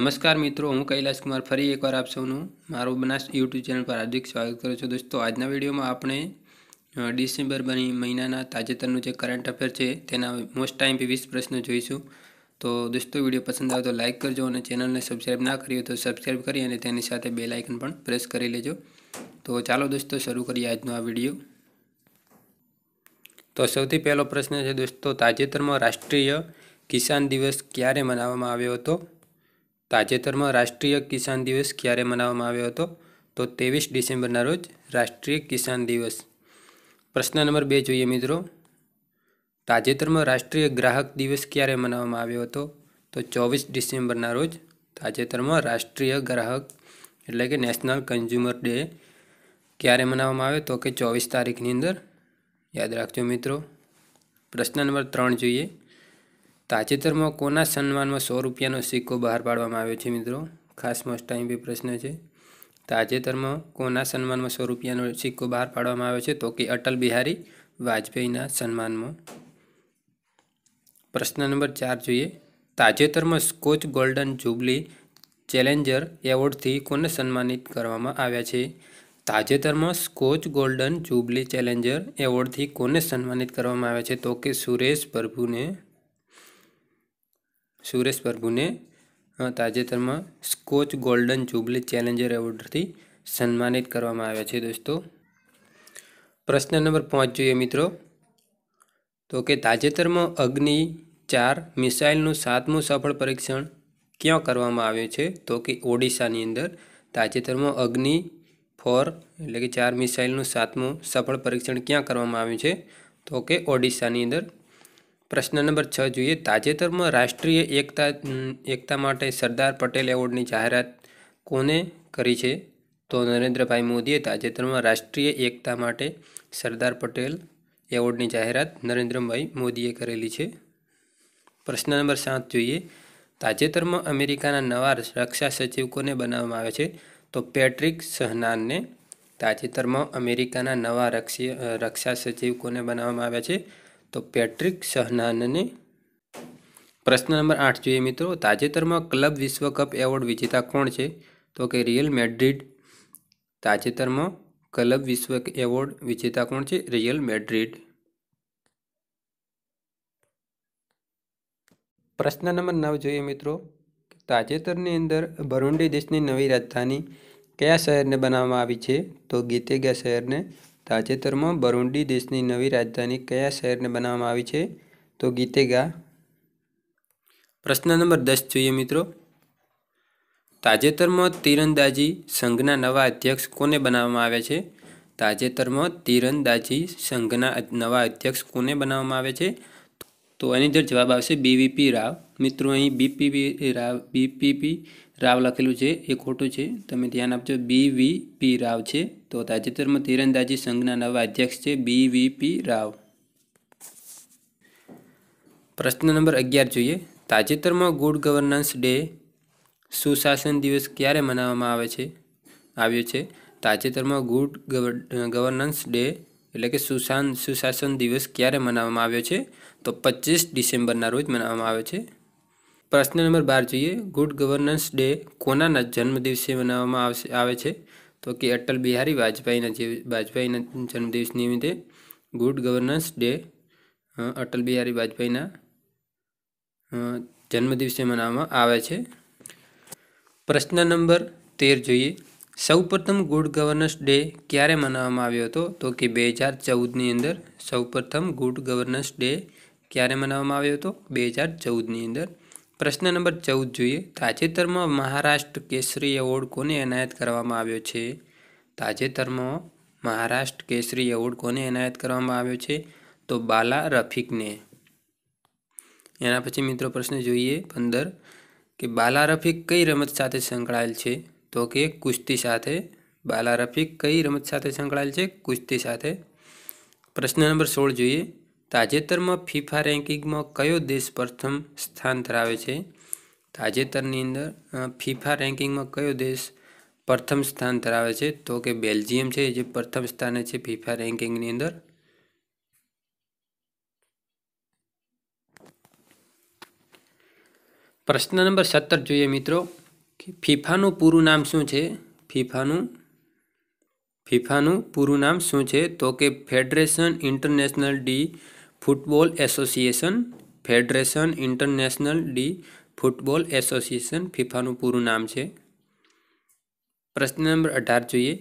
નમસ્કાર મિત્રો હું કૈલાશ કુમાર ફરી એકવાર આપ સૌનું મારું બનાસ યુટ્યુબ ચેનલ પર હાર્દિક સ્વાગત કરું છું દોસ્તો આજના વિડીયોમાં આપણે ડિસેમ્બર બની મહિનાના તાજેતરનું જે કરંટ અફેર છે તેના મોસ્ટ ટાઈમ પી વીસ પ્રશ્નો જોઈશું તો દોસ્તો વિડીયો પસંદ આવે તો લાઇક કરજો અને ચેનલને સબસ્ક્રાઈબ ના કરી તો સબસ્ક્રાઈબ કરી અને તેની સાથે બે લાઇકન પણ પ્રેસ કરી લેજો તો ચાલો દોસ્તો શરૂ કરીએ આજનો આ વિડીયો તો સૌથી પહેલો પ્રશ્ન છે દોસ્તો તાજેતરમાં રાષ્ટ્રીય કિસાન દિવસ ક્યારે મનાવવામાં આવ્યો હતો તાજેતરમાં રાષ્ટ્રીય કિસાન દિવસ ક્યારે મનાવવામાં આવ્યો હતો તો ત્રેવીસ ડિસેમ્બરના રોજ રાષ્ટ્રીય કિસાન દિવસ પ્રશ્ન નંબર બે જોઈએ મિત્રો તાજેતરમાં રાષ્ટ્રીય ગ્રાહક દિવસ ક્યારે મનાવવામાં આવ્યો હતો તો ચોવીસ ડિસેમ્બરના રોજ તાજેતરમાં રાષ્ટ્રીય ગ્રાહક એટલે કે નેશનલ કન્ઝ્યુમર ડે ક્યારે મનાવવામાં આવે તો કે ચોવીસ તારીખની અંદર યાદ રાખજો મિત્રો પ્રશ્ન નંબર ત્રણ જોઈએ તાજેતરમાં કોના સન્માનમાં સો રૂપિયાનો સિક્કો બહાર પાડવામાં આવ્યો છે મિત્રો ખાસ મોસ્ટ ટાઈમ બી પ્રશ્ન છે તાજેતરમાં કોના સન્માનમાં સો રૂપિયાનો સિક્કો બહાર પાડવામાં આવ્યો છે તો કે અટલ બિહારી વાજપેયીના સન્માનમાં પ્રશ્ન નંબર ચાર જોઈએ તાજેતરમાં સ્કોચ ગોલ્ડન જુબલી ચેલેન્જર એવોર્ડથી કોને સન્માનિત કરવામાં આવ્યા છે તાજેતરમાં સ્કોચ ગોલ્ડન જુબલી ચેલેન્જર એવોર્ડથી કોને સન્માનિત કરવામાં આવ્યા છે તો કે સુરેશ પ્રભુને સુરેશ પ્રભુને તાજેતરમાં સ્કોચ ગોલ્ડન જુબલી ચેલેન્જર એવોર્ડથી સન્માનિત કરવામાં આવ્યા છે દોસ્તો પ્રશ્ન નંબર પાંચ જોઈએ મિત્રો તો કે તાજેતરમાં અગ્નિ ચાર મિસાઇલનું સાતમું સફળ પરીક્ષણ ક્યાં કરવામાં આવ્યું છે તો કે ઓડિશાની અંદર તાજેતરમાં અગ્નિ ફોર એટલે કે ચાર મિસાઇલનું સાતમું સફળ પરીક્ષણ ક્યાં કરવામાં આવ્યું છે તો કે ઓડિશાની અંદર પ્રશ્ન નંબર છ જોઈએ તાજેતરમાં રાષ્ટ્રીય એકતા એકતા માટે સરદાર પટેલ એવોર્ડની જાહેરાત કોને કરી છે તો નરેન્દ્રભાઈ મોદીએ તાજેતરમાં રાષ્ટ્રીય એકતા માટે સરદાર પટેલ એવોર્ડની જાહેરાત નરેન્દ્રભાઈ મોદીએ કરેલી છે પ્રશ્ન નંબર સાત જોઈએ તાજેતરમાં અમેરિકાના નવા રક્ષા સચિવ કોને બનાવવામાં આવે છે તો પેટ્રિક સહનાનને તાજેતરમાં અમેરિકાના નવા રક્ષી રક્ષા સચિવ કોને બનાવવામાં આવ્યા છે તો પેટ્રિક શહનાનને પ્રશ્ન નંબર આઠ જોઈએ મિત્રો તાજેતરમાં ક્લબ વિશ્વકપ એવોર્ડ વિજેતા કોણ છે તો કે રિયલ મેડ્રિડ તાજેતરમાં ક્લબ વિશ્વ એવોર્ડ વિજેતા કોણ છે રિયલ મેડ્રિડ પ્રશ્ન નંબર નવ જોઈએ મિત્રો તાજેતરની અંદર બરુંડી દેશની નવી રાજધાની કયા શહેરને બનાવવામાં આવી છે તો ગીતેગા શહેરને તાજેતરમાં બરુંડી દેશની નવી રાજધાની કયા શહેરને બનાવવામાં આવી છે તો ગીતેગા પ્રશ્ન નંબર દસ જોઈએ મિત્રો તાજેતરમાં તીરંદાજી સંઘના નવા અધ્યક્ષ કોને બનાવવામાં આવ્યા છે તાજેતરમાં તીરંદાજી સંઘના નવા અધ્યક્ષ કોને બનાવવામાં આવે છે તો એની અંદર જવાબ આવશે બીવીપી રાવ મિત્રો અહીં બીપીવી રાવ બીપીપી રાવ લખેલું છે એ ખોટું છે તમે ધ્યાન આપજો બીવીપી રાવ છે તો તાજેતરમાં તીરંદાજી સંઘના નવા અધ્યક્ષ છે બીવીપી રાવ પ્રશ્ન નંબર અગિયાર જોઈએ તાજેતરમાં ગુડ ગવર્નન્સ ડે સુશાસન દિવસ ક્યારે મનાવવામાં આવે છે આવ્યો છે તાજેતરમાં ગુડ ગવર્નન્સ ડે એટલે કે સુશાન સુશાસન દિવસ ક્યારે મનાવવામાં આવ્યો છે તો પચીસ ડિસેમ્બરના રોજ મનાવવામાં આવે છે પ્રશ્ન નંબર બાર જોઈએ ગુડ ગવર્નન્સ ડે કોનાના જન્મદિવસે મનાવવામાં આવશે આવે છે તો કે અટલ બિહારી વાજપેયીના જે વાજપેયીના જન્મદિવસ નિમિત્તે good governance day Atal Bihari વાજપેયીના જન્મદિવસે મનાવવામાં આવે છે પ્રશ્ન નંબર તેર જોઈએ સૌપ્રથમ ગુડ ગવર્નન્સ ડે ક્યારે મનાવવામાં આવ્યો હતો તો કે બે હજાર ચૌદની અંદર સૌપ્રથમ ગુડ ગવર્નન્સ ડે ક્યારે મનાવવામાં આવ્યો હતો બે હજાર ચૌદની અંદર પ્રશ્ન નંબર ચૌદ જોઈએ તાજેતરમાં મહારાષ્ટ્ર કેસરી એવોર્ડ કોને એનાયત કરવામાં આવ્યો છે તાજેતરમાં મહારાષ્ટ્ર કેસરી એવોર્ડ કોને એનાયત કરવામાં આવ્યો છે તો બાલા રફિકને એના પછી મિત્રો પ્રશ્ન જોઈએ પંદર કે બાલા રફિક કઈ રમત સાથે સંકળાયેલ છે તો કે કુસ્તી સાથે બાલા રફિક કઈ રમત સાથે સંકળાયેલ છે કુસ્તી સાથે પ્રશ્ન નંબર સોળ જોઈએ તાજેતરમાં ફિફા રેન્કિંગમાં કયો દેશ પ્રથમ સ્થાન ધરાવે છે તાજેતરની અંદર ફિફા રેન્કિંગમાં કયો દેશ પ્રથમ સ્થાન ધરાવે છે તો કે બેલ્જિયમ છે જે પ્રથમ સ્થાને છે ફિફા રેન્કિંગની અંદર પ્રશ્ન નંબર સત્તર જોઈએ મિત્રો ફીફાનું પૂરું નામ શું છે ફીફાનું ફીફાનું પૂરું નામ શું છે તો કે Federation Internationale de Football Association Federation Internationale de Football Association ફિફાનું પૂરું નામ છે પ્રશ્ન નંબર અઢાર જોઈએ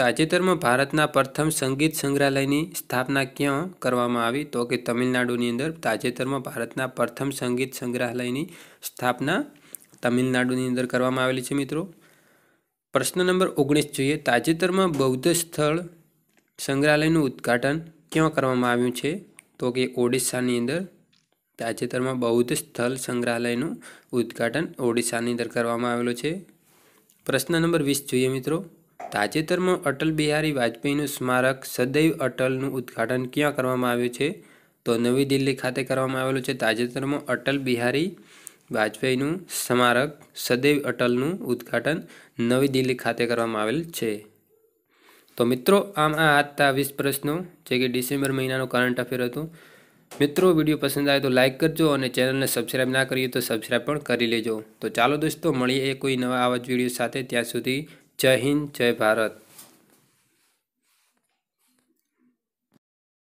તાજેતરમાં ભારતના પ્રથમ સંગીત સંગ્રહાલયની સ્થાપના ક્યાં કરવામાં આવી તો કે તમિલનાડુની અંદર તાજેતરમાં ભારતના પ્રથમ સંગીત સંગ્રહાલયની સ્થાપના તમિલનાડુની અંદર કરવામાં આવેલી છે મિત્રો પ્રશ્ન નંબર ઓગણીસ જોઈએ તાજેતરમાં બૌદ્ધ સ્થળ સંગ્રહાલયનું ઉદ્ઘાટન ક્યાં કરવામાં આવ્યું છે તો કે ઓડિશાની અંદર તાજેતરમાં બૌદ્ધ સ્થળ સંગ્રહાલયનું ઉદ્ઘાટન ઓડિશાની અંદર કરવામાં આવેલું છે પ્રશ્ન નંબર વીસ જોઈએ મિત્રો તાજેતરમાં અટલ બિહારી વાજપેયીનું સ્મારક સદૈવ અટલનું ઉદ્ઘાટન ક્યાં કરવામાં આવ્યું છે તો નવી દિલ્હી ખાતે કરવામાં આવેલું છે તાજેતરમાં અટલ બિહારી વાજપેયીનું સ્મારક સદૈવ અટલનું ઉદ્ઘાટન નવી દિલ્હી ખાતે કરવામાં આવેલ છે તો મિત્રો આમ આ હતા વીસ પ્રશ્નો જે કે ડિસેમ્બર મહિનાનું કરંટ અફેર હતું મિત્રો વિડીયો પસંદ આવે તો લાઇક કરજો અને ચેનલને સબસ્ક્રાઈબ ના કરીએ તો સબસ્ક્રાઈબ પણ કરી લેજો તો ચાલો દોસ્તો મળીએ કોઈ નવા આવા જ વિડીયો સાથે ત્યાં સુધી જય હિન્દ જય ભારત